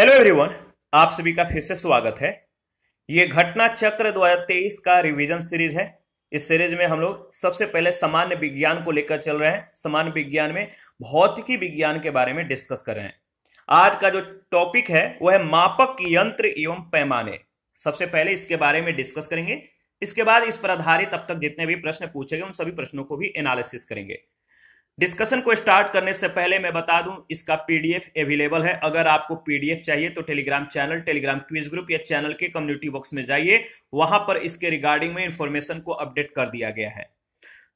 hello everyone आप सभी का फिर से स्वागत है ये घटना चक्र दो का रिवीजन सीरीज है इस सीरीज में हम लोग सबसे पहले सामान्य विज्ञान को लेकर चल रहे हैं सामान्य विज्ञान में भौतिकी विज्ञान के बारे में डिस्कस कर रहे हैं आज का जो टॉपिक है वह है मापक यंत्र एवं पैमाने सबसे पहले इसके बारे में डिस्कस करेंगे इसके बाद इस पर आधारित अब तक जितने भी प्रश्न पूछेगा उन सभी प्रश्नों को भी एनालिसिस करेंगे डिस्कशन को स्टार्ट करने से पहले मैं बता दूं इसका पीडीएफ अवेलेबल है अगर आपको पीडीएफ चाहिए तो Telegram channel Telegram quiz group या चैनल के कम्युनिटी बॉक्स में जाइए वहां पर इसके रिगार्डिंग में इंफॉर्मेशन को अपडेट कर दिया गया है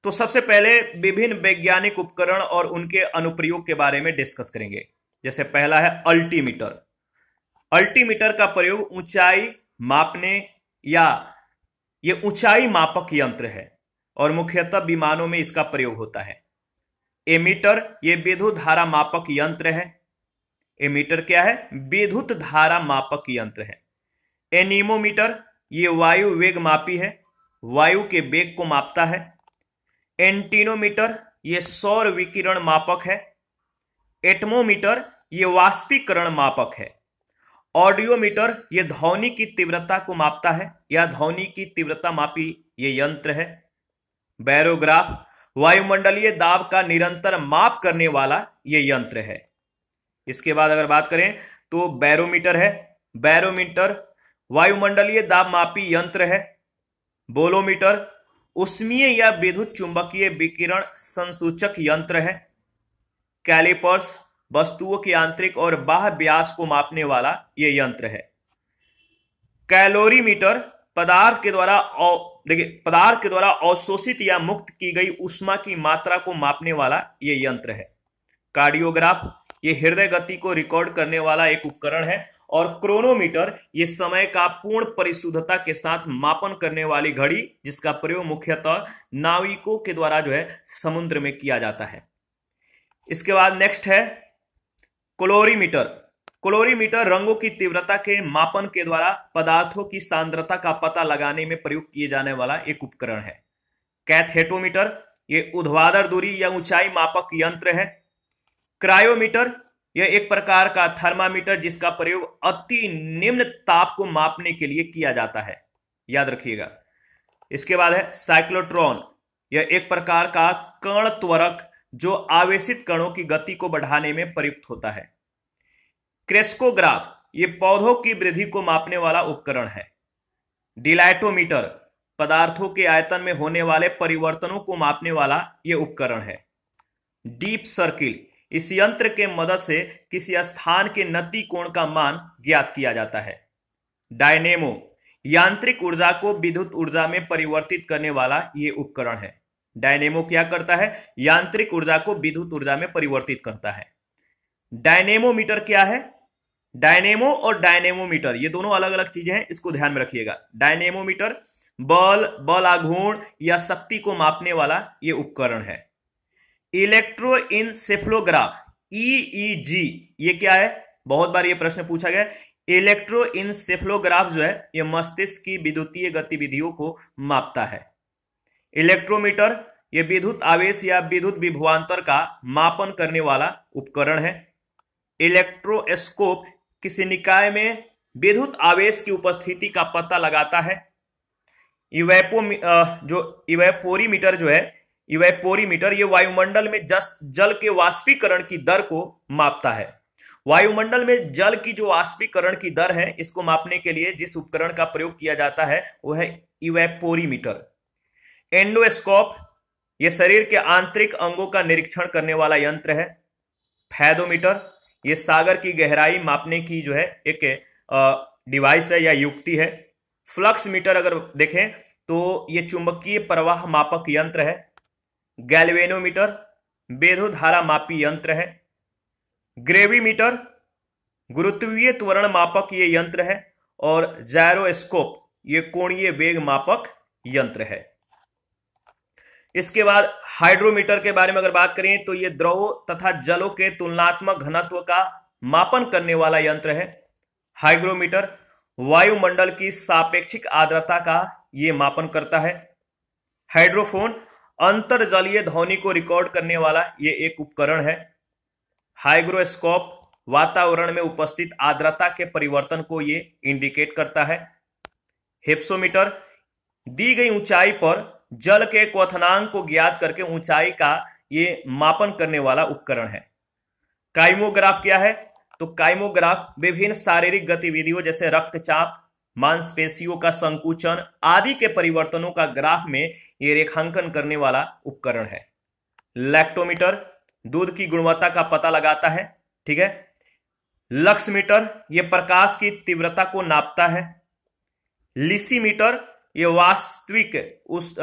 तो सबसे पहले विभिन्न वैज्ञानिक उपकरण और उनके अनुप्रयोग के बारे में डिस्कस करेंगे जैसे पहला है अल्टीमीटर अल्टीमीटर का प्रयोग ऊंचाई मापने या ये ऊंचाई मापक यंत्र है और मुख्यतः विमानों में इसका प्रयोग होता है एमीटर ये विद्युत धारा मापक यंत्र है एमीटर क्या है विद्युत धारा मापक यंत्र है एनीमोमीटर ये वायु वेग मापी है वायु के वेग को मापता है एंटीनोमीटर ये सौर विकिरण मापक है एटमोमीटर ये वाष्पीकरण मापक है ऑडियोमीटर ये ध्वनि की तीव्रता को मापता है या ध्वनि की तीव्रता मापी ये यंत्र है बैरोग्राफ वायुमंडलीय दाब का निरंतर माप करने वाला यह यंत्र है इसके बाद अगर बात करें तो बैरोमीटर है बैरोमीटर वायुमंडलीय दाब मापी यंत्र है बोलोमीटर उष्मीय या विद्युत चुंबकीय विकिरण संसूचक यंत्र है कैलिपर्स वस्तुओं के आंतरिक और बाह्य व्यास को मापने वाला यह यंत्र है कैलोरीमीटर पदार्थ के द्वारा देखिए पदार्थ के द्वारा अवशोषित या मुक्त की गई उष्मा की मात्रा को मापने वाला ये यंत्र है कार्डियोग्राफ ये हृदय गति को रिकॉर्ड करने वाला एक उपकरण है और क्रोनोमीटर ये समय का पूर्ण परिशुद्धता के साथ मापन करने वाली घड़ी जिसका प्रयोग मुख्यतः नाविकों के द्वारा जो है समुद्र में किया जाता है इसके बाद नेक्स्ट है क्लोरीमीटर क्लोरीमीटर रंगों की तीव्रता के मापन के द्वारा पदार्थों की सांद्रता का पता लगाने में प्रयोग किए जाने वाला एक उपकरण है कैथेटोमीटर ये उद्वादर दूरी या ऊंचाई मापक यंत्र है क्रायोमीटर यह एक प्रकार का थर्मामीटर जिसका प्रयोग अति निम्न ताप को मापने के लिए किया जाता है याद रखिएगा इसके बाद है साइक्लोट्रॉन यह एक प्रकार का कण त्वरक जो आवेशित कणों की गति को बढ़ाने में प्रयुक्त होता है क्रेस्कोग्राफ ये पौधों की वृद्धि को मापने वाला उपकरण है डिलाइटोमीटर पदार्थों के आयतन में होने वाले परिवर्तनों को मापने वाला ये उपकरण है डीप सर्किल इस यंत्र के मदद से किसी स्थान के नति कोण का मान ज्ञात किया जाता है डायनेमो यांत्रिक ऊर्जा को विद्युत ऊर्जा में परिवर्तित करने वाला ये उपकरण है डायनेमो क्या करता है यांत्रिक ऊर्जा को विद्युत ऊर्जा में परिवर्तित करता है डायनेमोमीटर क्या है डायनेमो और डायनेमोमीटर ये दोनों अलग अलग चीजें हैं इसको ध्यान में रखिएगा डायनेमोमीटर बल बल आघूर्ण या शक्ति को मापने वाला ये उपकरण है electroencephalograph EEG e e ये क्या है बहुत बार ये प्रश्न पूछा गया इलेक्ट्रो इन सेफ्लोग्राफ जो है ये मस्तिष्क की विद्युतीय गतिविधियों को मापता है इलेक्ट्रोमीटर ये विद्युत आवेश या विद्युत विभवांतर का मापन करने वाला उपकरण है इलेक्ट्रोस्कोप किसी निकाय में विद्युत आवेश की उपस्थिति का पता लगाता है इवेपो जो इवेपोरीमीटर जो है इवेपोरीमीटर ये वायुमंडल में जस जल के वाष्पीकरण की दर को मापता है वायुमंडल में जल की जो वाष्पीकरण की दर है इसको मापने के लिए जिस उपकरण का प्रयोग किया जाता है वह है इवेपोरीमीटर एंडोस्कोप यह शरीर के आंतरिक अंगों का निरीक्षण करने वाला यंत्र है फैदोमीटर ये सागर की गहराई मापने की जो है एक डिवाइस है या युक्ति है फ्लक्स मीटर अगर देखें तो ये चुंबकीय प्रवाह मापक यंत्र है गैल्वेनोमीटर बेधो धारा मापी यंत्र है ग्रेवी मीटर गुरुत्वीय त्वरण मापक ये यंत्र है और जायरोस्कोप ये कोणीय वेग मापक यंत्र है इसके बाद हाइड्रोमीटर के बारे में अगर बात करें तो ये द्रव तथा जलों के तुलनात्मक घनत्व का मापन करने वाला यंत्र है हाइग्रोमीटर वायुमंडल की सापेक्षिक आर्द्रता का ये मापन करता है हाइड्रोफोन अंतर जलीय ध्वनि को रिकॉर्ड करने वाला ये एक उपकरण है हाइग्रोस्कोप वातावरण में उपस्थित आर्द्रता के परिवर्तन को ये इंडिकेट करता है हेप्सोमीटर दी गई ऊंचाई पर जल के क्वथनांक को ज्ञात करके ऊंचाई का ये मापन करने वाला उपकरण है काइमोग्राफ क्या है तो काइमोग्राफ विभिन्न शारीरिक गतिविधियों जैसे रक्तचाप मांसपेशियों का संकुचन आदि के परिवर्तनों का ग्राफ में ये रेखांकन करने वाला उपकरण है लैक्टोमीटर दूध की गुणवत्ता का पता लगाता है ठीक है लक्समीटर मीटर प्रकाश की तीव्रता को नापता है लिसीमीटर ये वास्तविक उस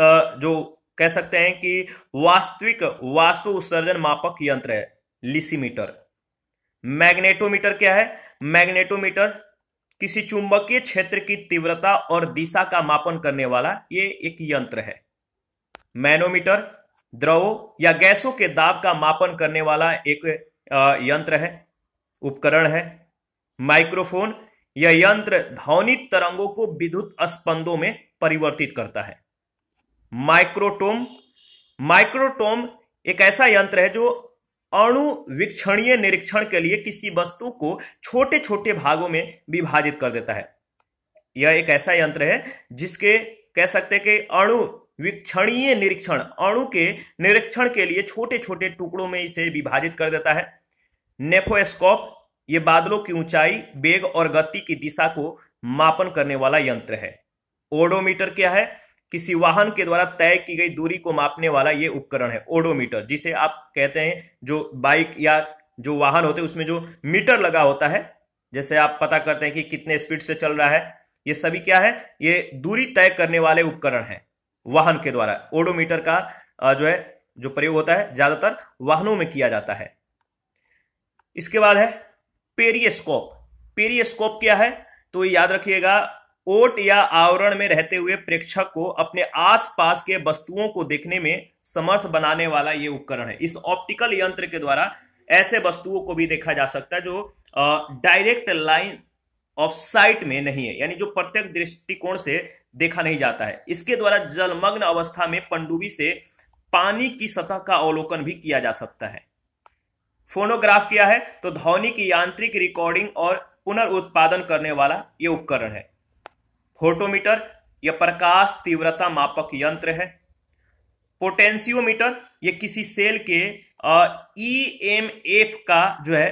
जो कह सकते हैं कि वास्तविक वास्तु उत्सर्जन मापक यंत्र है लिसीमीटर मैग्नेटोमीटर क्या है मैग्नेटोमीटर किसी चुंबकीय क्षेत्र की तीव्रता और दिशा का मापन करने वाला ये एक यंत्र है मैनोमीटर द्रव या गैसों के दाब का मापन करने वाला एक यंत्र है उपकरण है माइक्रोफोन यह यंत्र ध्वनित तरंगों को विद्युत स्पंदों में परिवर्तित करता है माइक्रोटोम माइक्रोटोम एक ऐसा यंत्र है जो अणु विक्षणीय निरीक्षण के लिए किसी वस्तु को छोटे छोटे भागों में विभाजित कर देता है यह एक ऐसा यंत्र है जिसके कह सकते हैं कि अणु विक्षणीय निरीक्षण अणु के निरीक्षण के लिए छोटे छोटे टुकड़ों में इसे विभाजित कर देता है नेफोस्कोप ये बादलों की ऊंचाई वेग और गति की दिशा को मापन करने वाला यंत्र है ओडोमीटर क्या है किसी वाहन के द्वारा तय की गई दूरी को मापने वाला ये उपकरण है ओडोमीटर जिसे आप कहते हैं जो बाइक या जो वाहन होते हैं उसमें जो मीटर लगा होता है जैसे आप पता करते हैं कि कितने स्पीड से चल रहा है ये सभी क्या है ये दूरी तय करने वाले उपकरण है वाहन के द्वारा ओडोमीटर का जो है जो प्रयोग होता है ज्यादातर वाहनों में किया जाता है इसके बाद है पेरियस्कोप पेरियस्कोप क्या है तो याद रखिएगा ओट या आवरण में रहते हुए प्रेक्षक को अपने आसपास के वस्तुओं को देखने में समर्थ बनाने वाला ये उपकरण है इस ऑप्टिकल यंत्र के द्वारा ऐसे वस्तुओं को भी देखा जा सकता है जो डायरेक्ट लाइन ऑफ साइट में नहीं है यानी जो प्रत्यक्ष दृष्टिकोण से देखा नहीं जाता है इसके द्वारा जलमग्न अवस्था में पंडुबी से पानी की सतह का अवलोकन भी किया जा सकता है फोनोग्राफ किया है तो ध्वनि की यांत्रिक रिकॉर्डिंग और पुनर्उत्पादन करने वाला ये उपकरण है फोटोमीटर यह प्रकाश तीव्रता मापक यंत्र है पोटेंशियोमीटर यह किसी सेल के ई एम एफ का जो है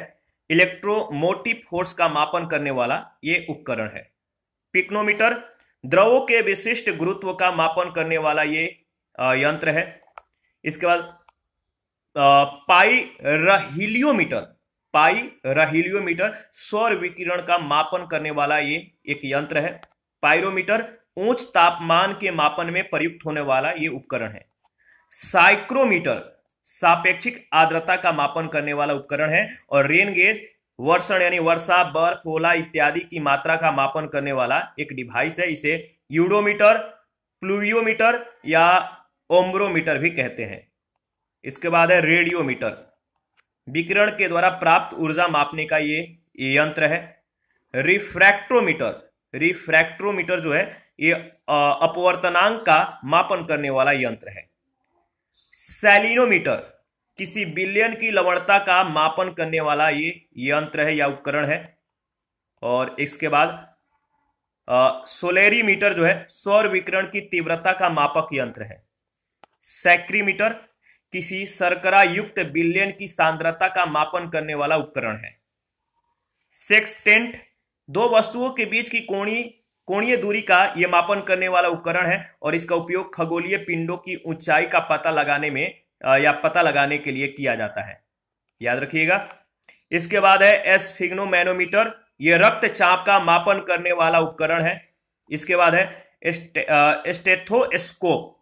इलेक्ट्रोमोटिव फोर्स का मापन करने वाला ये उपकरण है पिक्नोमीटर द्रवों के विशिष्ट गुरुत्व का मापन करने वाला ये यंत्र है इसके बाद पाई रहिलियोमीटर पाई रहिलियोमीटर सौर विकिरण का मापन करने वाला ये एक यंत्र है पायरोमीटर ऊंच तापमान के मापन में प्रयुक्त होने वाला ये उपकरण है साइक्रोमीटर सापेक्षिक आर्द्रता का मापन करने वाला उपकरण है और रेन गेज वर्षण यानी वर्षा बर्फ ओला इत्यादि की मात्रा का मापन करने वाला एक डिवाइस है इसे यूडोमीटर प्लूवियोमीटर या ओम्ब्रोमीटर भी कहते हैं इसके बाद है रेडियोमीटर विकिरण के द्वारा प्राप्त ऊर्जा मापने का ये यंत्र है रिफ्रैक्ट्रोमीटर रिफ्रैक्ट्रोमीटर जो है ये अपवर्तनांक का मापन करने वाला यंत्र है सेलिनोमीटर किसी बिलियन की लवणता का मापन करने वाला ये यंत्र है या उपकरण है और इसके बाद सोलेरी मीटर जो है सौर विकिरण की तीव्रता का मापक यंत्र है सैक्रीमीटर किसी सरकरा युक्त बिलियन की सांद्रता का मापन करने वाला उपकरण है सेक्सटेंट दो वस्तुओं के बीच की कोणी कोणीय दूरी का यह मापन करने वाला उपकरण है और इसका उपयोग खगोलीय पिंडों की ऊंचाई का पता लगाने में या पता लगाने के लिए किया जाता है याद रखिएगा इसके बाद है एसफिग्नोमैनोमीटर यह रक्तचाप का मापन करने वाला उपकरण है इसके बाद है स्टे, स्टेथोस्कोप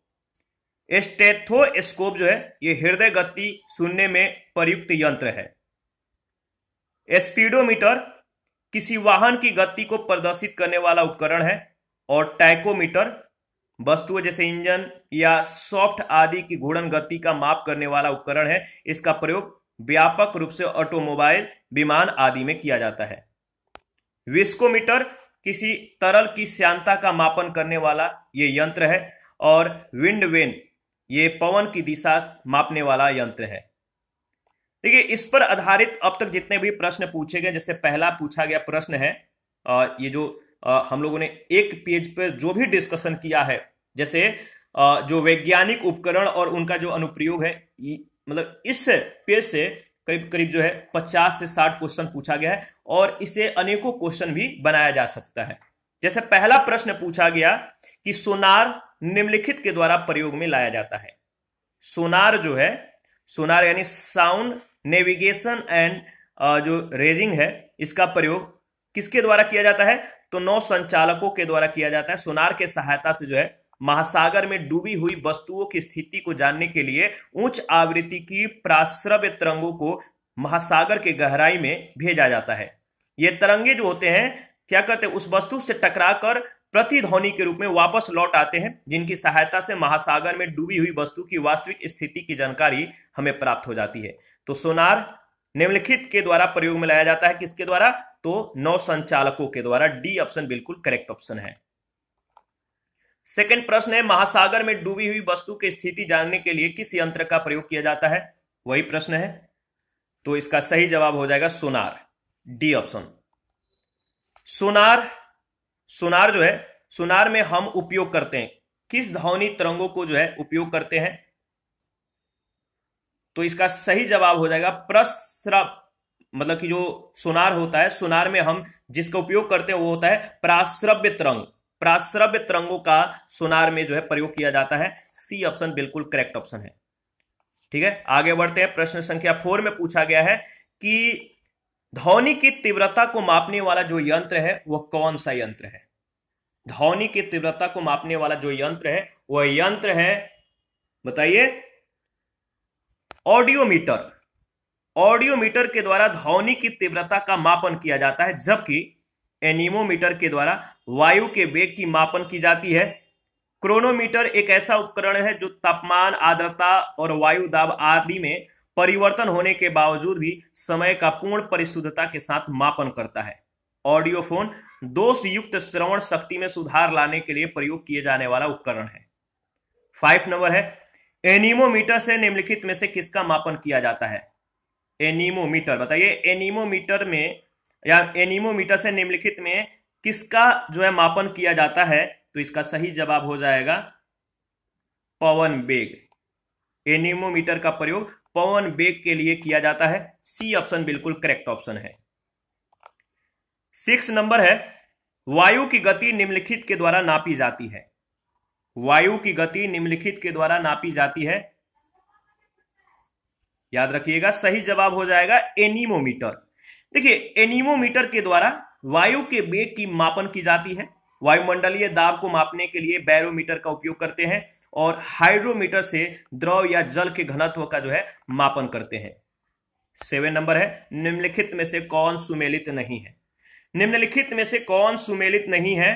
स्टेथोस्कोप जो है ये हृदय गति सुनने में प्रयुक्त यंत्र है स्पीडोमीटर किसी वाहन की गति को प्रदर्शित करने वाला उपकरण है और टाइकोमीटर वस्तुओं जैसे इंजन या सॉफ्ट आदि की घूर्णन गति का माप करने वाला उपकरण है इसका प्रयोग व्यापक रूप से ऑटोमोबाइल विमान आदि में किया जाता है विस्कोमीटर किसी तरल की श्यांता का मापन करने वाला ये यंत्र है और विंड वेन ये पवन की दिशा मापने वाला यंत्र है देखिए इस पर आधारित अब तक जितने भी प्रश्न पूछे गए जैसे पहला पूछा गया प्रश्न है ये जो हम लोगों ने एक पेज पर जो भी डिस्कशन किया है जैसे जो वैज्ञानिक उपकरण और उनका जो अनुप्रयोग है मतलब इस पेज से करीब करीब जो है 50 से 60 क्वेश्चन पूछा गया है और इसे अनेकों क्वेश्चन भी बनाया जा सकता है जैसे पहला प्रश्न पूछा गया कि सोनार निम्नलिखित के द्वारा प्रयोग में लाया जाता है सोनार जो है सोनार यानी साउंड नेविगेशन एंड जो रेजिंग है इसका प्रयोग किसके द्वारा किया जाता है तो नौ संचालकों के द्वारा किया जाता है सोनार के सहायता से जो है महासागर में डूबी हुई वस्तुओं की स्थिति को जानने के लिए उच्च आवृत्ति की प्राश्रव्य तरंगों को महासागर के गहराई में भेजा जाता है ये तरंगे जो होते हैं क्या कहते हैं उस वस्तु से टकराकर प्रतिध्वनि के रूप में वापस लौट आते हैं जिनकी सहायता से महासागर में डूबी हुई वस्तु की वास्तविक स्थिति की जानकारी हमें प्राप्त हो जाती है तो सोनार निम्नलिखित के द्वारा प्रयोग में लाया जाता है किसके द्वारा तो नौ संचालकों के द्वारा डी ऑप्शन बिल्कुल करेक्ट ऑप्शन है सेकंड प्रश्न है महासागर में डूबी हुई वस्तु की स्थिति जानने के लिए किस यंत्र का प्रयोग किया जाता है वही प्रश्न है तो इसका सही जवाब हो जाएगा सोनार डी ऑप्शन सोनार सुनार जो है सुनार में हम उपयोग करते हैं किस ध्वनि तरंगों को जो है उपयोग करते हैं तो इसका सही जवाब हो जाएगा प्रस्रव मतलब कि जो सुनार होता है सुनार में हम जिसका उपयोग करते हैं वो होता है प्राश्रव्य तरंग प्राश्रव्य तरंगों का सुनार में जो है प्रयोग किया जाता है सी ऑप्शन बिल्कुल करेक्ट ऑप्शन है ठीक है आगे बढ़ते हैं प्रश्न संख्या फोर में पूछा गया है कि ध्वनि की तीव्रता को मापने वाला जो यंत्र है वह कौन सा यंत्र है ध्वनि की तीव्रता को मापने वाला जो यंत्र है वह यंत्र है बताइए ऑडियोमीटर ऑडियोमीटर के द्वारा ध्वनि की तीव्रता का मापन किया जाता है जबकि एनिमोमीटर के द्वारा वायु के वेग की मापन की जाती है क्रोनोमीटर एक ऐसा उपकरण है जो तापमान आर्द्रता और वायु दाब आदि में परिवर्तन होने के बावजूद भी समय का पूर्ण परिशुद्धता के साथ मापन करता है ऑडियोफोन दोष युक्त श्रवण शक्ति में सुधार लाने के लिए प्रयोग किए जाने वाला उपकरण है फाइव नंबर है एनीमोमीटर से निम्नलिखित में से किसका मापन किया जाता है एनीमोमीटर बताइए एनीमोमीटर में या एनीमोमीटर से निम्नलिखित में किसका जो है मापन किया जाता है तो इसका सही जवाब हो जाएगा पवन बेग एनीमोमीटर का प्रयोग पवन बेग के लिए किया जाता है सी ऑप्शन बिल्कुल करेक्ट ऑप्शन है सिक्स नंबर है वायु की गति निम्नलिखित के द्वारा नापी जाती है वायु की गति निम्नलिखित के द्वारा नापी जाती है याद रखिएगा सही जवाब हो जाएगा एनीमोमीटर देखिए एनीमोमीटर के द्वारा वायु के वेग की मापन की जाती है वायुमंडलीय दाब को मापने के लिए बैरोमीटर का उपयोग करते हैं और हाइड्रोमीटर से द्रव या जल के घनत्व का जो है मापन करते हैं सेवन नंबर है निम्नलिखित में से कौन सुमेलित नहीं है निम्नलिखित में से कौन सुमेलित नहीं है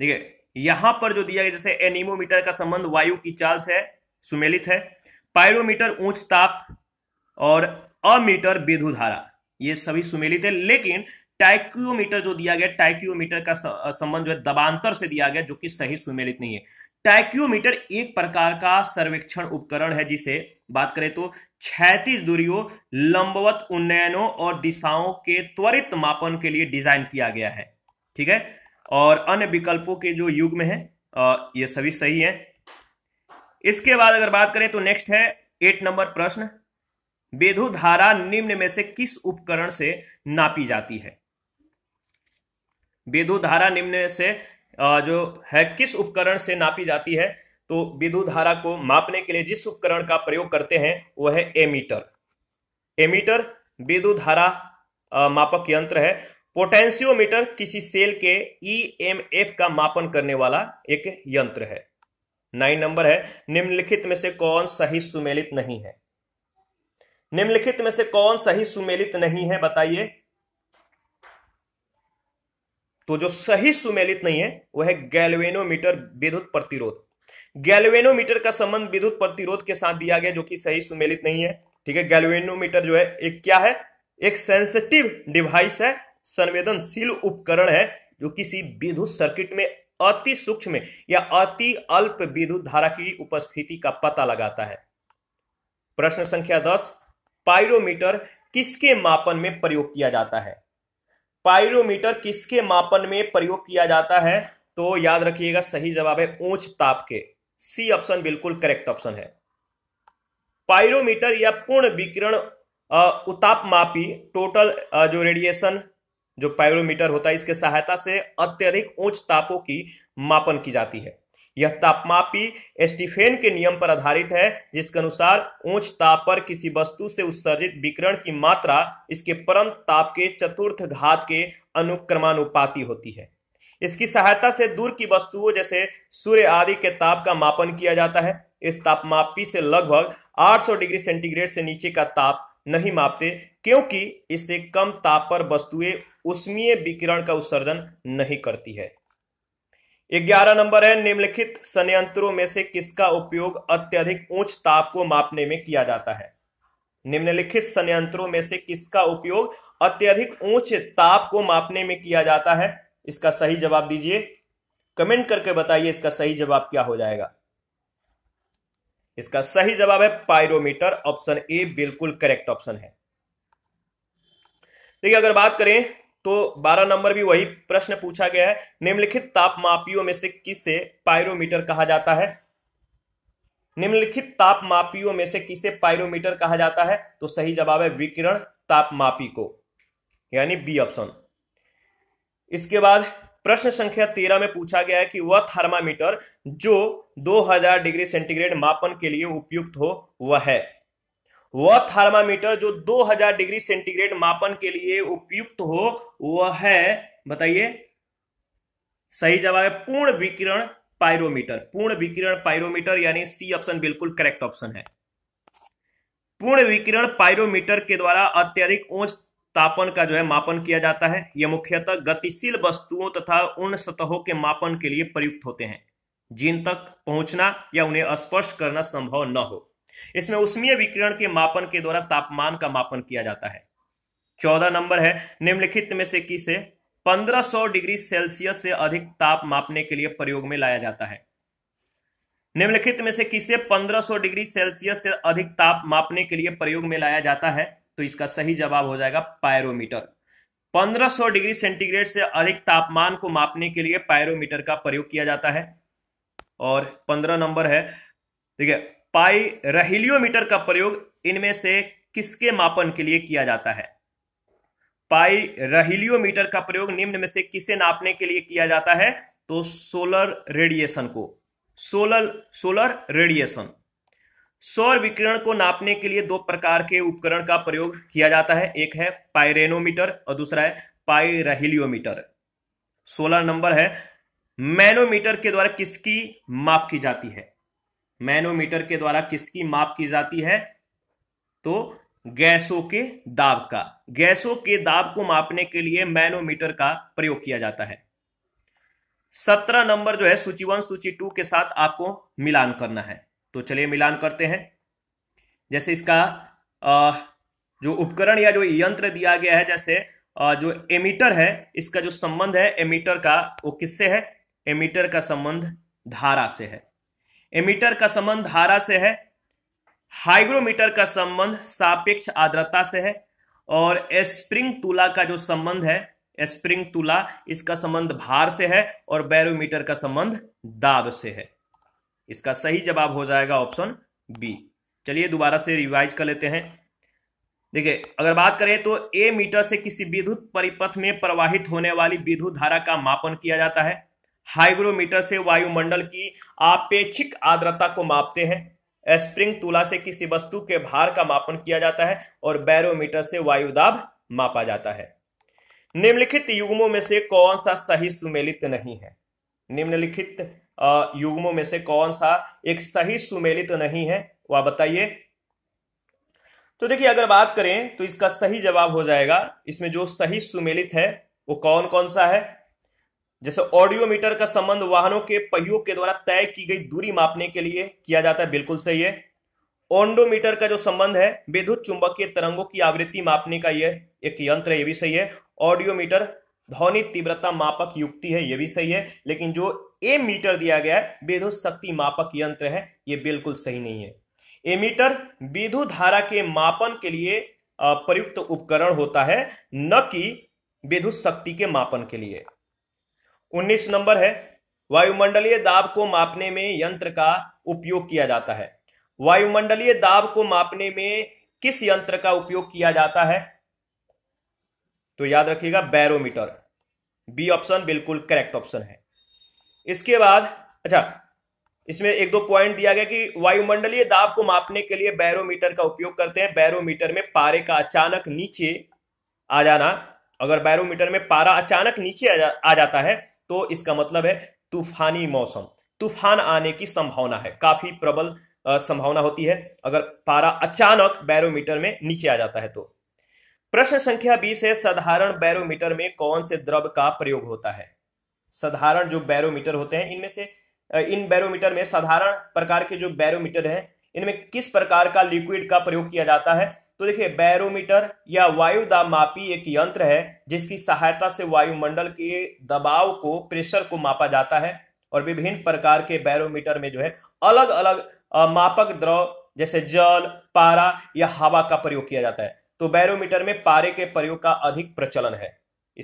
ठीक है यहां पर जो दिया गया जैसे एनिमोमीटर का संबंध वायु की चाल से सुमेलित है पायरोमीटर ऊंच ताप और अमीटर विधु धारा ये सभी सुमेलित है लेकिन टाइक्योमीटर जो दिया गया टाइक्योमीटर का संबंध जो है दबांतर से दिया गया जो कि सही सुमेलित नहीं है टाइक्योमीटर एक प्रकार का सर्वेक्षण उपकरण है जिसे बात करें तो क्षैतिज दूरियों लंबवत उन्नयनों और दिशाओं के त्वरित मापन के लिए डिजाइन किया गया है ठीक है और अन्य विकल्पों के जो युग में है ये सभी सही है इसके बाद अगर बात करें तो नेक्स्ट है एट नंबर प्रश्न बेधु धारा निम्न में से किस उपकरण से नापी जाती है विद्युत धारा निम्न से जो है किस उपकरण से नापी जाती है तो विधु धारा को मापने के लिए जिस उपकरण का प्रयोग करते हैं वह है एमीटर एमीटर विधु धारा मापक यंत्र है पोटेंशियोमीटर किसी सेल के ईएमएफ e का मापन करने वाला एक यंत्र है नाइन नंबर है निम्नलिखित में से कौन सही सुमेलित नहीं है निम्नलिखित में से कौन सही सुमेलित नहीं है बताइए तो जो सही सुमेलित नहीं है वह है गैल्वेनोमीटर विद्युत प्रतिरोध गैल्वेनोमीटर का संबंध विद्युत प्रतिरोध के साथ दिया गया जो कि सही सुमेलित नहीं है ठीक है गैल्वेनोमीटर जो है एक क्या है एक सेंसिटिव डिवाइस है संवेदनशील उपकरण है जो किसी विद्युत सर्किट में अति सूक्ष्म या अति अल्प विद्युत धारा की उपस्थिति का पता लगाता है प्रश्न संख्या दस पायरोमीटर किसके मापन में प्रयोग किया जाता है पायरोमीटर किसके मापन में प्रयोग किया जाता है तो याद रखिएगा सही जवाब है ऊंच ताप के सी ऑप्शन बिल्कुल करेक्ट ऑप्शन है पायरोमीटर या पूर्ण विकिरण उताप मापी टोटल जो रेडिएशन जो पायरोमीटर होता है इसके सहायता से अत्यधिक ऊंच तापों की मापन की जाती है यह तापमापी एस्टिफेन के नियम पर आधारित है जिसके अनुसार ऊंच ताप पर किसी वस्तु से उत्सर्जित विकिरण की मात्रा इसके परम ताप के चतुर्थ घात के अनुक्रमानुपाती होती है इसकी सहायता से दूर की वस्तुओं जैसे सूर्य आदि के ताप का मापन किया जाता है इस तापमापी से लगभग 800 डिग्री सेंटीग्रेड से नीचे का ताप नहीं मापते क्योंकि इससे कम ताप पर वस्तुएं उष्मीय विकिरण का उत्सर्जन नहीं करती है ग्यारह नंबर है निम्नलिखित संयंत्रों में से किसका उपयोग अत्यधिक उच्च ताप को मापने में किया जाता है निम्नलिखित संयंत्रों में से किसका उपयोग अत्यधिक उच्च ताप को मापने में किया जाता है इसका सही जवाब दीजिए कमेंट करके बताइए इसका सही जवाब क्या हो जाएगा इसका सही जवाब है पायरोमीटर ऑप्शन ए बिल्कुल करेक्ट ऑप्शन है देखिए अगर बात करें तो 12 नंबर भी वही प्रश्न पूछा गया है निम्नलिखित तापमापियों में से किसे पायरोमीटर कहा जाता है निम्नलिखित तापमापियों में से किसे पायरोमीटर कहा जाता है तो सही जवाब है विकिरण तापमापी को यानी बी ऑप्शन इसके बाद प्रश्न संख्या तेरह में पूछा गया है कि वह थर्मामीटर जो 2000 डिग्री सेंटीग्रेड मापन के लिए उपयुक्त हो वह है वह थर्मामीटर जो 2000 डिग्री सेंटीग्रेड मापन के लिए उपयुक्त हो वह है बताइए सही जवाब है पूर्ण विकिरण पायरोमीटर पूर्ण विकिरण पायरोमीटर यानी सी ऑप्शन बिल्कुल करेक्ट ऑप्शन है पूर्ण विकिरण पायरोमीटर के द्वारा अत्यधिक ऊंच तापन का जो है मापन किया जाता है यह मुख्यतः गतिशील वस्तुओं तथा उन सतहों के मापन के लिए प्रयुक्त होते हैं जिन तक पहुंचना या उन्हें स्पर्श करना संभव न हो इसमें उष्मीय विकिरण के मापन के द्वारा तापमान का मापन किया जाता है चौदह नंबर है निम्नलिखित में से किसे 1500 डिग्री सेल्सियस से अधिक ताप मापने के लिए प्रयोग में लाया जाता है निम्नलिखित में से किसे 1500 डिग्री सेल्सियस से अधिक ताप मापने के लिए प्रयोग में लाया जाता है तो इसका सही जवाब हो जाएगा पायरोमीटर 1500 डिग्री सेंटीग्रेड से अधिक तापमान को मापने के लिए पायरोमीटर का प्रयोग किया जाता है और पंद्रह नंबर है ठीक है पाई रहिलियोमीटर का प्रयोग इनमें से किसके मापन के लिए किया जाता है पाई रहिलियोमीटर का प्रयोग निम्न में से किसे नापने के लिए किया जाता है तो सोलर रेडिएशन को सोलर सोलर रेडिएशन सौर विकिरण को नापने के लिए दो प्रकार के उपकरण का प्रयोग किया जाता है एक है पायरेनोमीटर और दूसरा है पाई रहिलियोमीटर सोलह नंबर है मैनोमीटर के द्वारा किसकी माप की जाती है मैनोमीटर के द्वारा किसकी माप की जाती है तो गैसों के दाब का गैसों के दाब को मापने के लिए मैनोमीटर का प्रयोग किया जाता है सत्रह नंबर जो है सूची वन सूची टू के साथ आपको मिलान करना है तो चलिए मिलान करते हैं जैसे इसका जो उपकरण या जो यंत्र दिया गया है जैसे जो एमीटर है इसका जो संबंध है एमीटर का वो किससे है एमीटर का संबंध धारा से है एमीटर का संबंध धारा से है हाइग्रोमीटर का संबंध सापेक्ष आर्द्रता से है और स्प्रिंग तुला का जो संबंध है स्प्रिंग तुला इसका संबंध भार से है और बैरोमीटर का संबंध दाब से है इसका सही जवाब हो जाएगा ऑप्शन बी चलिए दोबारा से रिवाइज कर लेते हैं देखिए अगर बात करें तो ए मीटर से किसी विद्युत परिपथ में प्रवाहित होने वाली विद्युत धारा का मापन किया जाता है हाइग्रोमीटर से वायुमंडल की आपेक्षिक आर्द्रता को मापते हैं स्प्रिंग तुला से किसी वस्तु के भार का मापन किया जाता है और बैरोमीटर से वायु दाब मापा जाता है निम्नलिखित युग्मों में से कौन सा सही सुमेलित नहीं है निम्नलिखित युग्मों में से कौन सा एक सही सुमेलित नहीं है वह बताइए तो देखिए अगर बात करें तो इसका सही जवाब हो जाएगा इसमें जो सही सुमेलित है वो कौन कौन सा है जैसे ऑडियोमीटर का संबंध वाहनों के पहियों के द्वारा तय की गई दूरी मापने के लिए किया जाता है बिल्कुल सही है ओंडोमीटर का जो संबंध है विद्युत चुंबकीय तरंगों की आवृत्ति मापने का यह एक यंत्र है यह भी सही है ऑडियोमीटर ध्वनि तीव्रता मापक युक्ति है यह भी सही है लेकिन जो ए मीटर दिया गया है विद्युत शक्ति मापक यंत्र है यह बिल्कुल सही नहीं है ए मीटर विद्युत धारा के मापन के लिए प्रयुक्त उपकरण होता है न कि विद्युत शक्ति के मापन के लिए 19 नंबर है वायुमंडलीय दाब को मापने में यंत्र का उपयोग किया जाता है वायुमंडलीय दाब को मापने में किस यंत्र का उपयोग किया जाता है तो याद रखिएगा बैरोमीटर बी ऑप्शन बिल्कुल करेक्ट ऑप्शन है इसके बाद अच्छा इसमें एक दो पॉइंट दिया गया कि वायुमंडलीय दाब को मापने के लिए बैरोमीटर का उपयोग करते हैं बैरोमीटर में पारे का अचानक नीचे आ जाना अगर बैरोमीटर में पारा अचानक नीचे आ, जा, आ जाता है तो इसका मतलब है तूफानी मौसम तूफान आने की संभावना है काफी प्रबल संभावना होती है अगर पारा अचानक बैरोमीटर में नीचे आ जाता है तो प्रश्न संख्या बीस है साधारण बैरोमीटर में कौन से द्रव का प्रयोग होता है साधारण जो बैरोमीटर होते हैं इनमें से इन बैरोमीटर में साधारण प्रकार के जो बैरोमीटर हैं इनमें किस प्रकार का लिक्विड का प्रयोग किया जाता है तो देखिए बैरोमीटर या वायु दामापी एक यंत्र है जिसकी सहायता से वायुमंडल के दबाव को प्रेशर को मापा जाता है और विभिन्न प्रकार के बैरोमीटर में जो है अलग अलग मापक द्रव जैसे जल पारा या हवा का प्रयोग किया जाता है तो बैरोमीटर में पारे के प्रयोग का अधिक प्रचलन है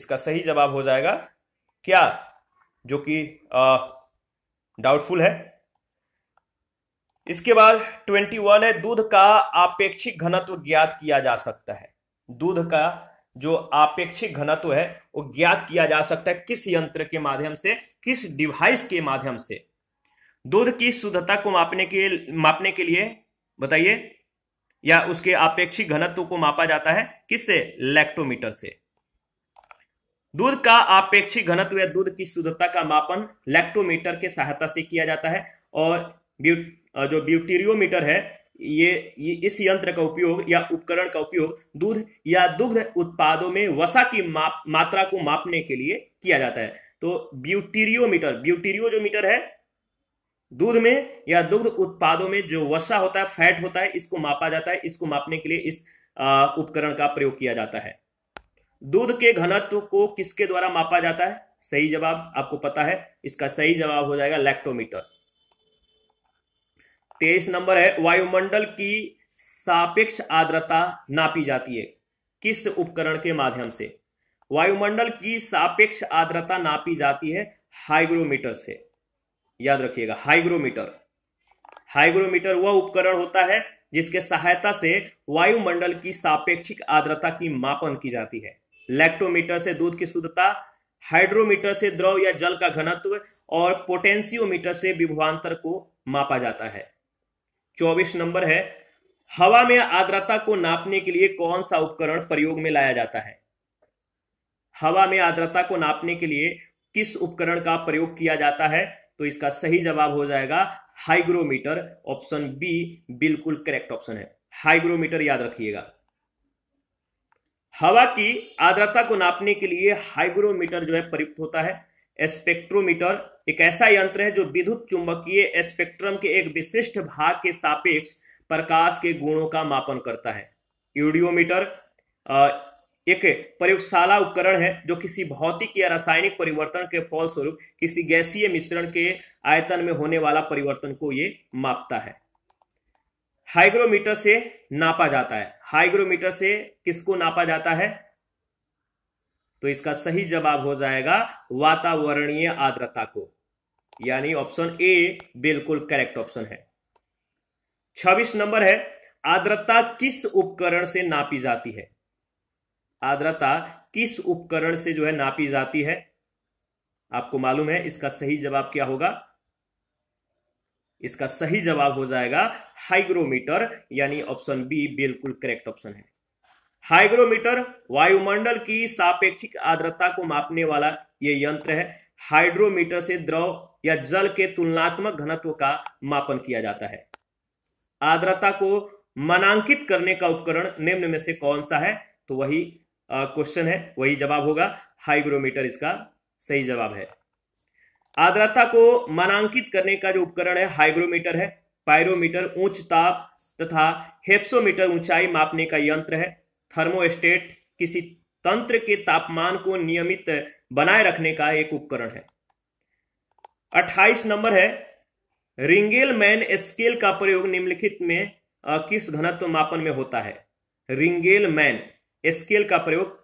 इसका सही जवाब हो जाएगा क्या जो कि डाउटफुल है इसके बाद 21 है दूध का आपेक्षिक घनत्व ज्ञात किया जा सकता है दूध का जो आपेक्षिक घनत्व है वो ज्ञात किया जा सकता है किस यंत्र के माध्यम से किस डिवाइस के माध्यम से दूध की शुद्धता को मापने के मापने के लिए बताइए या उसके आपेक्षिक घनत्व को मापा जाता है किससे लैक्टोमीटर से दूध का आपेक्षिक घनत्व या दूध की शुद्धता का मापन लैक्टोमीटर के सहायता से किया जाता है और जो ब्यूटीरियोमीटर है ये, ये इस यंत्र का उपयोग या उपकरण का उपयोग दूध या दुग्ध उत्पादों में वसा की माप, मात्रा को मापने के लिए किया जाता है तो ब्यूटीरियोमीटर ब्यूटीरियो जो मीटर है दूध में या दुग्ध उत्पादों में जो वसा होता है फैट होता है इसको मापा जाता है इसको मापने के लिए इस उपकरण का प्रयोग किया जाता है दूध के घनत्व को किसके द्वारा मापा जाता है सही जवाब आपको पता है इसका सही जवाब हो जाएगा लैक्टोमीटर तेईस नंबर है वायुमंडल की सापेक्ष आर्द्रता नापी जाती है किस उपकरण के माध्यम से वायुमंडल की सापेक्ष आर्द्रता नापी जाती है हाइग्रोमीटर से याद रखिएगा हाइग्रोमीटर हाइग्रोमीटर वह उपकरण होता है जिसके सहायता से वायुमंडल की सापेक्षिक आर्द्रता की मापन की जाती है लैक्टोमीटर से दूध की शुद्धता हाइड्रोमीटर से द्रव या जल का घनत्व और पोटेंशियोमीटर से विभवांतर को मापा जाता है चौबीस नंबर है हवा में आर्द्रता को नापने के लिए कौन सा उपकरण प्रयोग में लाया जाता है हवा में आर्द्रता को नापने के लिए किस उपकरण का प्रयोग किया जाता है तो इसका सही जवाब हो जाएगा हाइग्रोमीटर ऑप्शन बी बिल्कुल करेक्ट ऑप्शन है हाइग्रोमीटर याद रखिएगा हवा की आर्द्रता को नापने के लिए हाइग्रोमीटर जो है प्रयुक्त होता है स्पेक्ट्रोमीटर एक ऐसा यंत्र है जो विद्युत चुंबकीय स्पेक्ट्रम के एक विशिष्ट भाग के सापेक्ष प्रकाश के गुणों का मापन करता है यूडियोमीटर एक प्रयोगशाला उपकरण है जो किसी भौतिक या रासायनिक परिवर्तन के फलस्वरूप किसी गैसीय मिश्रण के आयतन में होने वाला परिवर्तन को यह मापता है हाइग्रोमीटर से नापा जाता है हाइग्रोमीटर से किसको नापा जाता है तो इसका सही जवाब हो जाएगा वातावरणीय आर्द्रता को यानी ऑप्शन ए बिल्कुल करेक्ट ऑप्शन है छब्बीस नंबर है आर्द्रता किस उपकरण से नापी जाती है आर्द्रता किस उपकरण से जो है नापी जाती है आपको मालूम है इसका सही जवाब क्या होगा इसका सही जवाब हो जाएगा हाइग्रोमीटर यानी ऑप्शन बी बिल्कुल करेक्ट ऑप्शन है हाइग्रोमीटर वायुमंडल की सापेक्षिक आर्द्रता को मापने वाला यह यंत्र है हाइड्रोमीटर से द्रव या जल के तुलनात्मक घनत्व का मापन किया जाता है आर्द्रता को मनांकित करने का उपकरण निम्न में से कौन सा है तो वही क्वेश्चन है वही जवाब होगा हाइग्रोमीटर इसका सही जवाब है आर्द्रता को मनांकित करने का जो उपकरण है हाइग्रोमीटर है पायरोमीटर उच्च ताप तथा हेप्सोमीटर ऊंचाई मापने का यंत्र है थर्मोस्टेट किसी तंत्र के तापमान को नियमित बनाए रखने का एक उपकरण है 28 नंबर है रिंगेल मैन स्केल का प्रयोग निम्नलिखित में किस घनत्व मापन में होता है रिंगेल मैन स्केल का प्रयोग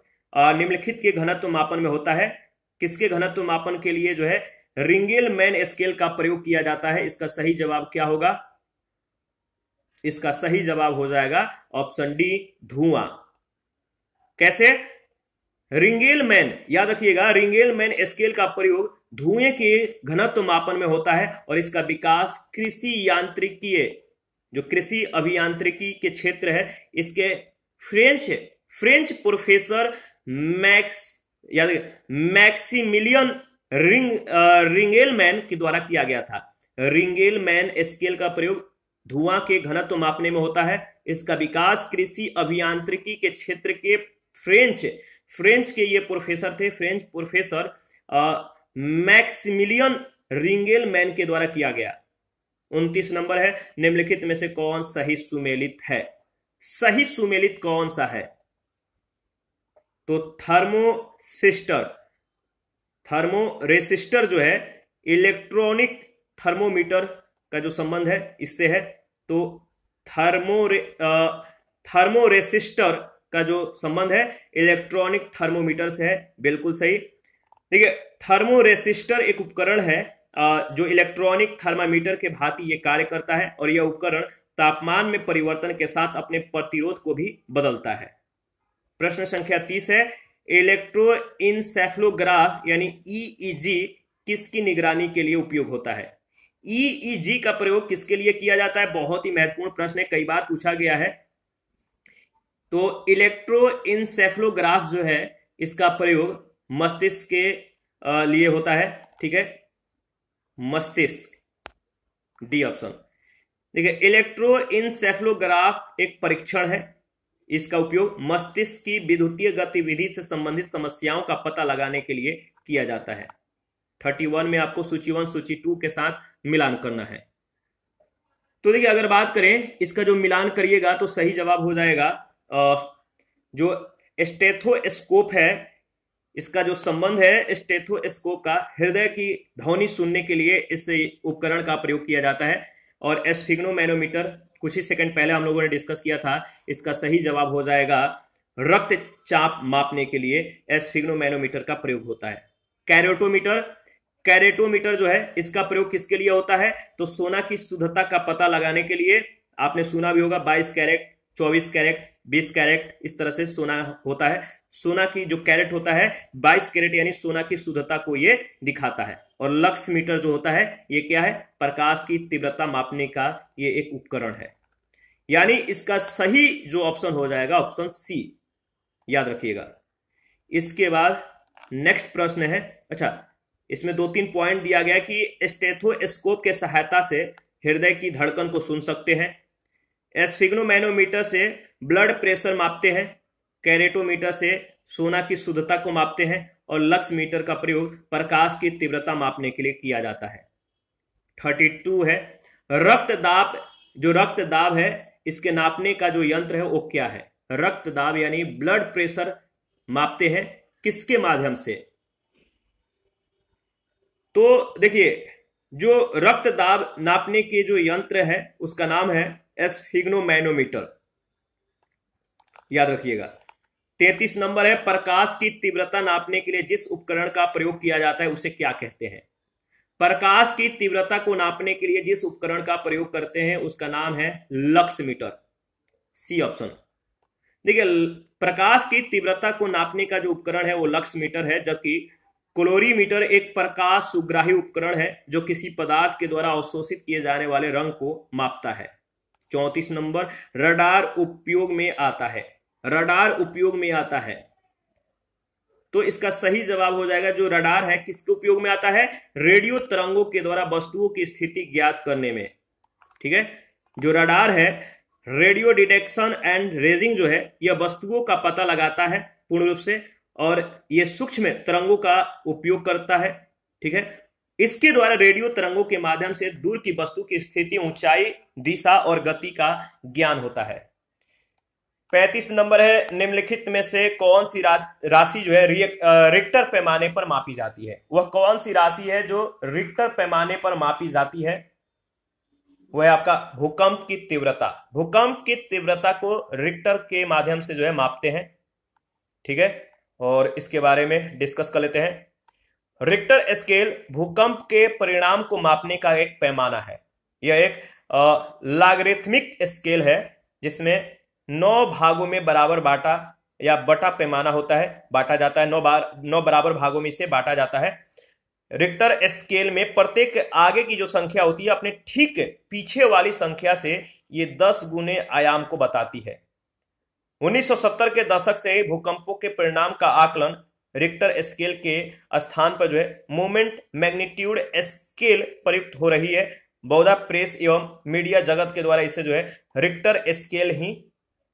निम्नलिखित के घनत्व मापन में होता है किसके घनत्व मापन के लिए जो है रिंगेल मैन स्केल का प्रयोग किया जाता है इसका सही जवाब क्या होगा इसका सही जवाब हो जाएगा ऑप्शन डी धुआं कैसे रिंगेल मैन याद रखिएगा रिंगेल मैन स्केल का प्रयोग धुएं के घनत्व मापन में होता है और इसका विकास कृषि यांत्रिकीय जो कृषि अभियांत्रिकी के क्षेत्र है इसके फ्रेंच फ्रेंच प्रोफेसर मैक्स याद मैक्सिमिलियन रिंग मैन के द्वारा किया गया था मैन स्केल का प्रयोग धुआं के घनत्व मापने में होता है इसका विकास कृषि अभियांत्रिकी के क्षेत्र के फ्रेंच फ्रेंच के ये प्रोफेसर थे French professor Maximilian man के द्वारा किया गया उनतीस नंबर है निम्नलिखित में से कौन सही सुमेलित है सही सुमेलित कौन सा है तो थर्मोसिस्टर थर्मो रेसिस्टर जो है इलेक्ट्रॉनिक थर्मोमीटर का जो संबंध है इससे है तो थर्मो रे, थर्मो रेसिस्टर का जो संबंध है इलेक्ट्रॉनिक थर्मोमीटर से है बिल्कुल सही देखिए रेसिस्टर एक उपकरण है जो इलेक्ट्रॉनिक थर्मामीटर के भांति ये कार्य करता है और यह उपकरण तापमान में परिवर्तन के साथ अपने प्रतिरोध को भी बदलता है प्रश्न संख्या तीस है इलेक्ट्रो इनसेफ्लोग्राफ यानी ईईजी e e किसकी निगरानी के लिए उपयोग होता है ईईजी e का प्रयोग किसके लिए किया जाता है बहुत ही महत्वपूर्ण प्रश्न है कई बार पूछा गया है तो इलेक्ट्रो इनसेफ्लोग्राफ जो है इसका प्रयोग मस्तिष्क के लिए होता है ठीक है मस्तिष्क डी ऑप्शन देखिए इलेक्ट्रो इनसेफ्लोग्राफ एक परीक्षण है इसका उपयोग मस्तिष्क की विद्युतीय गतिविधि से संबंधित समस्याओं का पता लगाने के लिए किया जाता है थर्टी वन में आपको सूची वन सूची टू के साथ मिलान करना है तो देखिए अगर बात करें इसका जो मिलान करिएगा तो सही जवाब हो जाएगा जो स्टेथोस्कोप है इसका जो संबंध है स्टेथोस्कोप का हृदय की ध्वनि सुनने के लिए इस उपकरण का प्रयोग किया जाता है और एस्फिग्नोमैनोमीटर कुछ ही सेकंड पहले हम लोगों ने डिस्कस किया था इसका सही जवाब हो जाएगा रक्तचाप मापने के लिए एस्फिग्नोमैनोमीटर का प्रयोग होता है कैरेटोमीटर कैरेटोमीटर जो है इसका प्रयोग किसके लिए होता है तो सोना की शुद्धता का पता लगाने के लिए आपने सुना भी होगा बाईस कैरेट चौबीस कैरेट बीस कैरेट इस तरह से सोना होता है सोना की जो कैरेट होता है बाईस कैरेट यानी सोना की शुद्धता को ये दिखाता है और लक्स मीटर जो होता है ये क्या है प्रकाश की तीव्रता मापने का ये एक उपकरण है यानी इसका सही जो ऑप्शन हो जाएगा ऑप्शन सी याद रखिएगा इसके बाद नेक्स्ट प्रश्न है अच्छा इसमें दो तीन पॉइंट दिया गया कि स्टेथोस्कोप के सहायता से हृदय की धड़कन को सुन सकते हैं एस्फिग्नोमैनोमीटर से ब्लड प्रेशर मापते हैं कैरेटोमीटर से सोना की शुद्धता को मापते हैं और लक्स मीटर का प्रयोग प्रकाश की तीव्रता मापने के लिए किया जाता है थर्टी टू है रक्त दाब जो रक्त दाब है इसके नापने का जो यंत्र है वो क्या है रक्त दाब यानी ब्लड प्रेशर मापते हैं किसके माध्यम से तो देखिए जो रक्त दाब नापने के जो यंत्र है उसका नाम है एस्फिग्नोमैनोमीटर याद रखिएगा तैतीस नंबर है प्रकाश की तीव्रता नापने के लिए जिस उपकरण का प्रयोग किया जाता है उसे क्या कहते हैं प्रकाश की तीव्रता को नापने के लिए जिस उपकरण का प्रयोग करते हैं उसका नाम है लक्स मीटर सी ऑप्शन देखिए प्रकाश की तीव्रता को नापने का जो उपकरण है वो लक्स मीटर है जबकि क्लोरीमीटर एक प्रकाश सुग्राही उपकरण है जो किसी पदार्थ के द्वारा अवशोषित किए जाने वाले रंग को मापता है चौतीस नंबर रडार उपयोग में आता है रडार उपयोग में आता है तो इसका सही जवाब हो जाएगा जो रडार है किसके उपयोग में आता है रेडियो तरंगों के द्वारा वस्तुओं की स्थिति ज्ञात करने में ठीक है जो रडार है रेडियो डिटेक्शन एंड रेजिंग जो है यह वस्तुओं का पता लगाता है पूर्ण रूप से और यह सूक्ष्म तरंगों का उपयोग करता है ठीक है इसके द्वारा रेडियो तरंगों के माध्यम से दूर की वस्तु की स्थिति ऊंचाई दिशा और गति का ज्ञान होता है पैंतीस नंबर है निम्नलिखित में से कौन सी राशि जो है रिक्टर पैमाने पर मापी जाती है वह कौन सी राशि है जो रिक्टर पैमाने पर मापी जाती है वह है आपका भूकंप की तीव्रता भूकंप की तीव्रता को रिक्टर के माध्यम से जो है मापते हैं ठीक है और इसके बारे में डिस्कस कर लेते हैं रिक्टर स्केल भूकंप के परिणाम को मापने का एक पैमाना है यह एक लागरिथमिक स्केल है जिसमें नौ भागों में बराबर बांटा या बटा पैमाना होता है बांटा जाता है नौ बार नौ बराबर भागों में इसे बांटा जाता है रिक्टर स्केल में प्रत्येक आगे की जो संख्या होती है अपने ठीक पीछे वाली संख्या से ये दस गुने आयाम को बताती है 1970 के दशक से भूकंपों के परिणाम का आकलन रिक्टर स्केल के स्थान पर जो है मोमेंट मैग्नीट्यूड स्केल प्रयुक्त हो रही है बौद्धा प्रेस एवं मीडिया जगत के द्वारा इसे जो है रिक्टर स्केल ही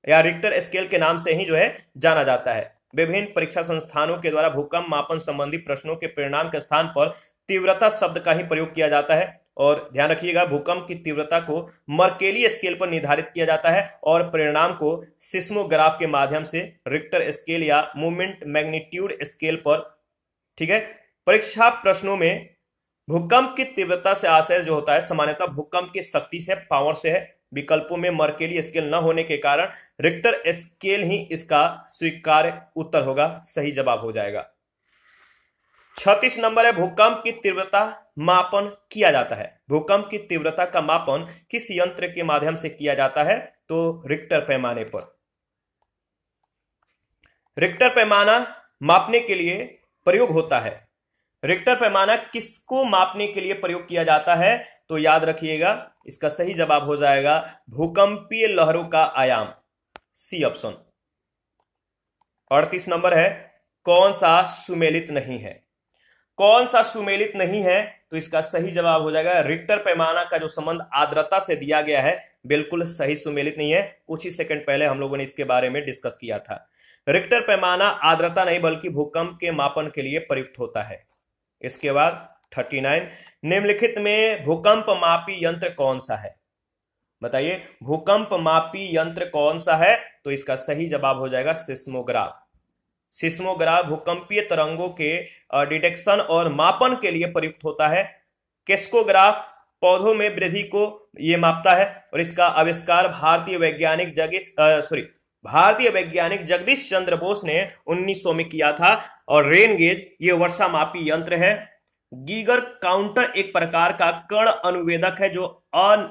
या रिक्टर स्केल के नाम से ही जो है जाना जाता है विभिन्न परीक्षा संस्थानों के द्वारा भूकंप मापन संबंधी प्रश्नों के परिणाम के स्थान पर तीव्रता शब्द का ही प्रयोग किया जाता है और ध्यान रखिएगा भूकंप की तीव्रता को मर्केली स्केल पर निर्धारित किया जाता है और परिणाम को सिस्मोग्राफ के माध्यम से रिक्टर स्केल या मूवमेंट मैग्नीट्यूड स्केल पर ठीक है परीक्षा प्रश्नों में भूकंप की तीव्रता से आशय जो होता है सामान्यतः भूकंप की शक्ति से पावर से है विकल्पों में मर्केली स्केल न होने के कारण रिक्टर स्केल ही इसका स्वीकार्य उत्तर होगा सही जवाब हो जाएगा छत्तीस नंबर है भूकंप की तीव्रता मापन किया जाता है भूकंप की तीव्रता का मापन किस यंत्र के माध्यम से किया जाता है तो रिक्टर पैमाने पर रिक्टर पैमाना मापने के लिए प्रयोग होता है रिक्टर पैमाना किसको मापने के लिए प्रयोग किया जाता है तो याद रखिएगा इसका सही जवाब हो जाएगा भूकंपीय लहरों का आयाम सी ऑप्शन अड़तीस नंबर है कौन सा सुमेलित नहीं है कौन सा सुमेलित नहीं है तो इसका सही जवाब हो जाएगा रिक्टर पैमाना का जो संबंध आर्द्रता से दिया गया है बिल्कुल सही सुमेलित नहीं है कुछ ही सेकंड पहले हम लोगों ने इसके बारे में डिस्कस किया था रिक्टर पैमाना आर्द्रता नहीं बल्कि भूकंप के मापन के लिए प्रयुक्त होता है इसके बाद 39 निम्नलिखित में भूकंप मापी यंत्र कौन सा है बताइए भूकंप मापी यंत्र कौन सा है तो इसका सही जवाब हो जाएगा सिस्मोग्राफ सिस्मोग्राफ भूकंपीय तरंगों के डिटेक्शन और मापन के लिए प्रयुक्त होता है केस्कोग्राफ पौधों में वृद्धि को ये मापता है और इसका आविष्कार भारतीय वैज्ञानिक जगदीश सॉरी भारतीय वैज्ञानिक जगदीश चंद्र बोस ने 1900 में किया था और रेन गेज ये वर्षा मापी यंत्र है गीगर काउंटर एक प्रकार का कण अनुवेदक है जो अन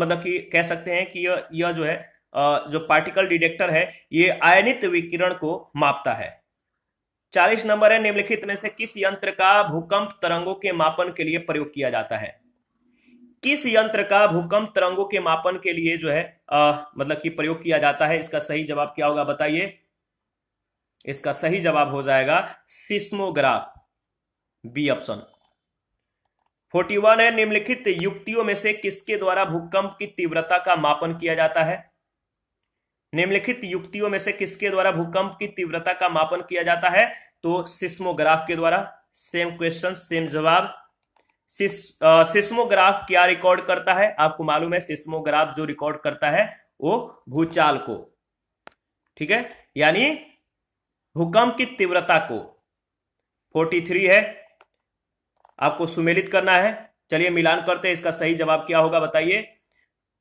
मतलब कि कह सकते हैं कि यह यह जो है जो पार्टिकल डिटेक्टर है ये आयनित विकिरण को मापता है चालीस नंबर है निम्नलिखित में से किस यंत्र का भूकंप तरंगों के मापन के लिए प्रयोग किया जाता है किस यंत्र का भूकंप तरंगों के मापन के लिए जो है आ, मतलब कि प्रयोग किया जाता है इसका सही जवाब क्या होगा बताइए इसका सही जवाब हो जाएगा seismograph B option forty one है निम्नलिखित युक्तियों में से किसके द्वारा भूकंप की तीव्रता का मापन किया जाता है निम्नलिखित युक्तियों में से किसके द्वारा भूकंप की तीव्रता का मापन किया जाता है तो सिस्मोग्राफ के द्वारा सेम क्वेश्चन सेम जवाब सिस्मोग्राफ क्या रिकॉर्ड करता है आपको मालूम है सिस्मोग्राफ जो रिकॉर्ड करता है वो भूचाल को ठीक है यानी भूकंप की तीव्रता को 43 है आपको सुमेलित करना है चलिए मिलान करते हैं इसका सही जवाब क्या होगा बताइए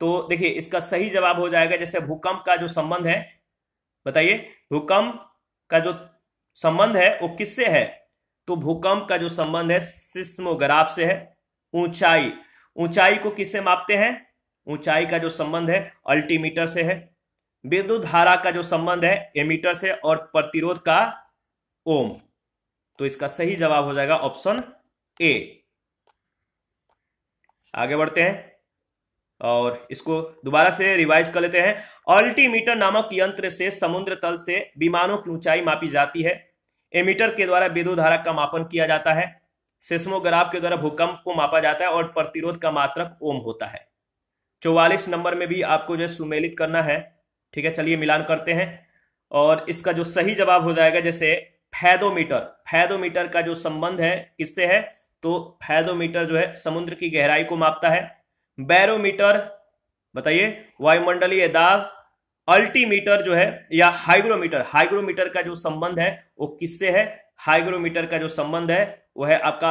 तो देखिए इसका सही जवाब हो जाएगा जैसे भूकंप का जो संबंध है बताइए भूकंप का जो संबंध है वो किससे है तो भूकंप का जो संबंध है सिस्मोग्राफ से है ऊंचाई ऊंचाई को किससे मापते हैं ऊंचाई का जो संबंध है अल्टीमीटर से है विद्युत धारा का जो संबंध है एमीटर से और प्रतिरोध का ओम तो इसका सही जवाब हो जाएगा ऑप्शन ए आगे बढ़ते हैं और इसको दोबारा से रिवाइज कर लेते हैं अल्टीमीटर नामक यंत्र से समुद्र तल से विमानों की ऊंचाई मापी जाती है एमीटर के द्वारा बेदो धारा का मापन किया जाता है सेस्मोग्राफ के द्वारा भूकंप को मापा जाता है और प्रतिरोध का मात्रक ओम होता है चौवालिस नंबर में भी आपको जो है सुमेलित करना है ठीक है चलिए मिलान करते हैं और इसका जो सही जवाब हो जाएगा जैसे फैदोमीटर फैदोमीटर का जो संबंध है किससे है तो फैदोमीटर जो है समुद्र की गहराई को मापता है बैरोमीटर बताइए वायुमंडलीय दाब अल्टीमीटर जो है या हाइग्रोमीटर हाइग्रोमीटर का जो संबंध है वो किससे है हाइग्रोमीटर का जो संबंध है वो है आपका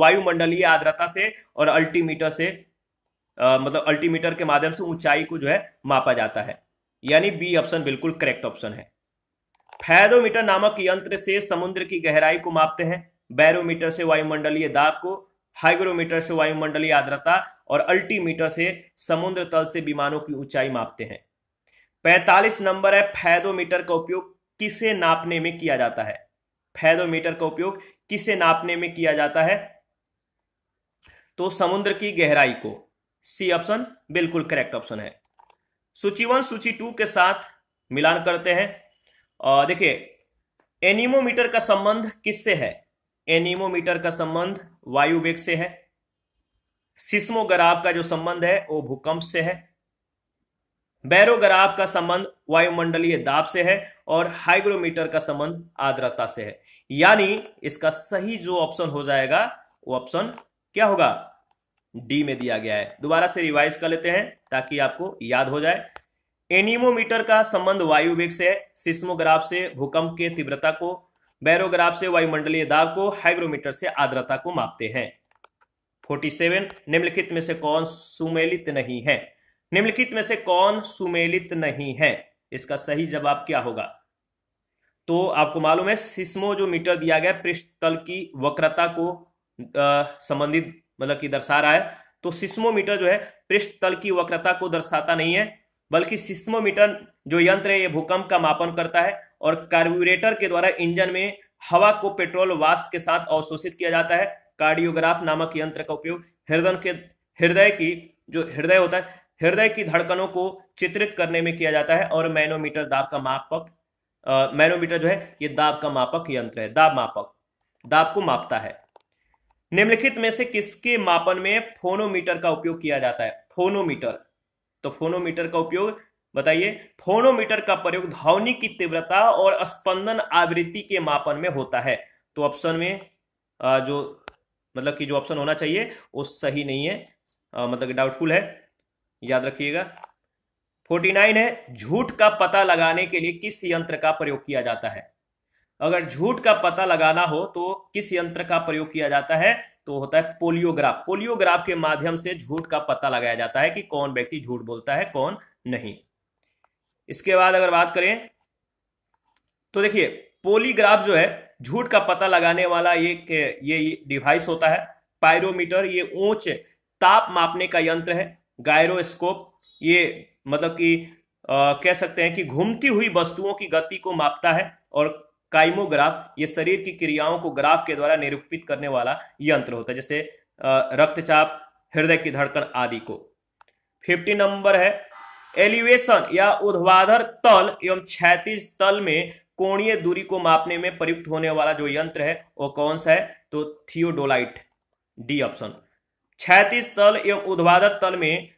वायुमंडलीय आर्द्रता से और अल्टीमीटर से आ, मतलब अल्टीमीटर के माध्यम से ऊंचाई को जो है मापा जाता है यानी बी ऑप्शन बिल्कुल करेक्ट ऑप्शन है फैदोमीटर नामक यंत्र से समुद्र की गहराई को मापते हैं बैरोमीटर से वायुमंडलीय दाब को हाइग्रोमीटर से वायुमंडलीय आर्द्रता और अल्टीमीटर से समुद्र तल से विमानों की ऊंचाई मापते हैं 45 नंबर है फैदोमीटर का उपयोग किसे नापने में किया जाता है फैदोमीटर का उपयोग किसे नापने में किया जाता है तो समुद्र की गहराई को सी ऑप्शन बिल्कुल करेक्ट ऑप्शन है सूची वन सूची टू के साथ मिलान करते हैं देखिए एनिमोमीटर का संबंध किससे है एनीमोमीटर का संबंध वायु वेग से है सिस्मोग्राफ का जो संबंध है वो भूकंप से है बैरोग्राफ का संबंध वायुमंडलीय दाब से है और हाइग्रोमीटर का संबंध आर्द्रता से है यानी इसका सही जो ऑप्शन हो जाएगा वो ऑप्शन क्या होगा डी में दिया गया है दोबारा से रिवाइज कर लेते हैं ताकि आपको याद हो जाए एनीमोमीटर का संबंध वायु वेग से है सिस्मोग्राफ से भूकंप के तीव्रता को बैरोग्राफ से वायुमंडलीय दाब को हाइग्रोमीटर से आर्द्रता को मापते हैं 47 निम्नलिखित में से कौन सुमेलित नहीं है निम्नलिखित में से कौन सुमेलित नहीं है इसका सही जवाब क्या होगा तो आपको मालूम है सिस्मो जो मीटर दिया गया पृष्ठ तल की वक्रता को संबंधित मतलब की दर्शा रहा है तो सिस्मोमीटर जो है पृष्ठ तल की वक्रता को दर्शाता नहीं है बल्कि सिस्मोमीटर जो यंत्र है ये भूकंप का मापन करता है और कार्ब्यूरेटर के द्वारा इंजन में हवा को पेट्रोल वाष्प के साथ अवशोषित किया जाता है कार्डियोग्राफ नामक यंत्र का उपयोग हृदय के हृदय की जो हृदय होता है हृदय की धड़कनों को चित्रित करने में किया जाता है और मैनोमीटर दाब का मापक मैनोमीटर जो है ये दाब का मापक यंत्र है दाब मापक दाब को मापता है निम्नलिखित में से किसके मापन में फोनोमीटर का उपयोग किया जाता है फोनोमीटर तो फोनोमीटर का उपयोग बताइए फोनोमीटर का प्रयोग ध्वनि की तीव्रता और स्पंदन आवृत्ति के मापन में होता है तो ऑप्शन में जो मतलब कि जो ऑप्शन होना चाहिए वो सही नहीं है मतलब कि डाउटफुल है याद रखिएगा फोर्टी नाइन है झूठ का पता लगाने के लिए किस यंत्र का प्रयोग किया जाता है अगर झूठ का पता लगाना हो तो किस यंत्र का प्रयोग किया जाता है तो होता है पोलियोग्राफ पोलियोग्राफ के माध्यम से झूठ का पता लगाया जाता है कि कौन व्यक्ति झूठ बोलता है कौन नहीं इसके बाद अगर बात करें तो देखिए पोलीग्राफ जो है झूठ का पता लगाने वाला ये ये, ये डिवाइस होता है पायरोमीटर ये ऊंच ताप मापने का यंत्र है गायरोस्कोप ये मतलब कि कह सकते हैं कि घूमती हुई वस्तुओं की गति को मापता है और काइमोग्राफ ये शरीर की क्रियाओं को ग्राफ के द्वारा निरूपित करने वाला यंत्र होता है जैसे रक्तचाप हृदय की धड़कन आदि को फिफ्टी नंबर है एलिवेशन या उधवाधर तल एवं क्षैतिज तल में कोणीय दूरी को मापने में प्रयुक्त होने वाला जो यंत्र है वो कौन सा है तो थियोडोलाइट डी ऑप्शन क्षैतिज तल एवं उधवाधर तल में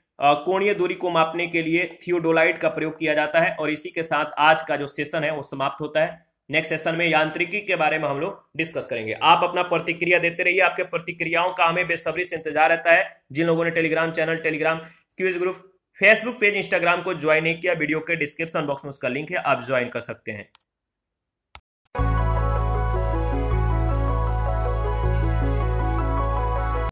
कोणीय दूरी को मापने के लिए थियोडोलाइट का प्रयोग किया जाता है और इसी के साथ आज का जो सेशन है वो समाप्त होता है नेक्स्ट सेशन में यांत्रिकी के बारे में हम लोग डिस्कस करेंगे आप अपना प्रतिक्रिया देते रहिए आपके प्रतिक्रियाओं का हमें बेसब्री से इंतजार रहता है जिन लोगों ने Telegram channel Telegram quiz group Facebook page Instagram को ज्वाइन नहीं किया वीडियो के डिस्क्रिप्शन बॉक्स में उसका लिंक है आप ज्वाइन कर सकते हैं